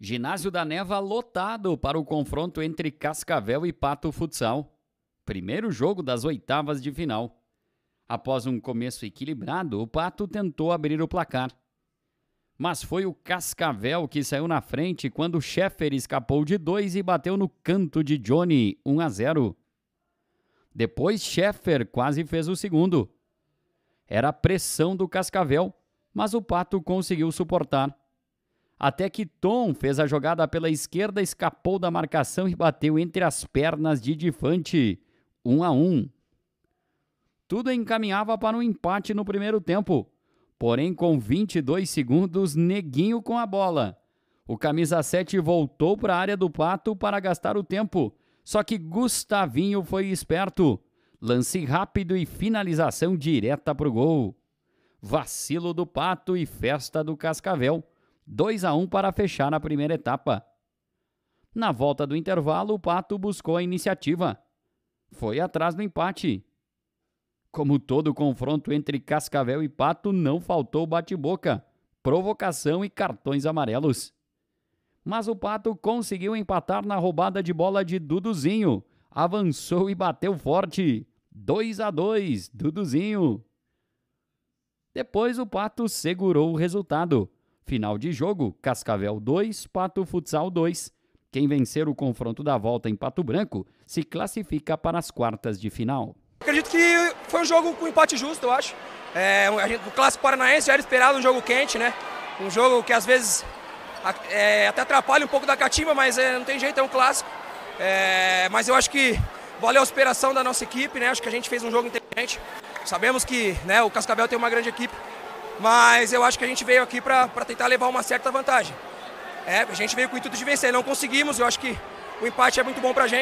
Ginásio da Neva lotado para o confronto entre Cascavel e Pato Futsal. Primeiro jogo das oitavas de final. Após um começo equilibrado, o Pato tentou abrir o placar. Mas foi o Cascavel que saiu na frente quando Sheffer escapou de dois e bateu no canto de Johnny, 1 a 0. Depois Sheffer quase fez o segundo. Era a pressão do Cascavel, mas o Pato conseguiu suportar até que Tom fez a jogada pela esquerda, escapou da marcação e bateu entre as pernas de Difante, 1 um a 1. Um. Tudo encaminhava para um empate no primeiro tempo. Porém, com 22 segundos, Neguinho com a bola. O camisa 7 voltou para a área do Pato para gastar o tempo. Só que Gustavinho foi esperto. Lance rápido e finalização direta para o gol. Vacilo do Pato e festa do Cascavel. 2 a 1 para fechar a primeira etapa. Na volta do intervalo, o Pato buscou a iniciativa. Foi atrás do empate. Como todo confronto entre Cascavel e Pato, não faltou bate-boca, provocação e cartões amarelos. Mas o Pato conseguiu empatar na roubada de bola de Duduzinho. Avançou e bateu forte. 2 a 2, Duduzinho. Depois o Pato segurou o resultado Final de jogo: Cascavel 2, Pato Futsal 2. Quem vencer o confronto da volta em Pato Branco se classifica para as quartas de final. Acredito que foi um jogo com empate justo, eu acho. É, gente, o Clássico Paranaense já era esperado um jogo quente, né? Um jogo que às vezes é, até atrapalha um pouco da catimba, mas é, não tem jeito, é um clássico. É, mas eu acho que valeu a esperação da nossa equipe, né? Acho que a gente fez um jogo inteligente. Sabemos que né, o Cascavel tem uma grande equipe, mas eu acho que a gente veio aqui para tentar levar uma certa vantagem. É, a gente veio com o intuito de vencer, não conseguimos, eu acho que o empate é muito bom para a gente.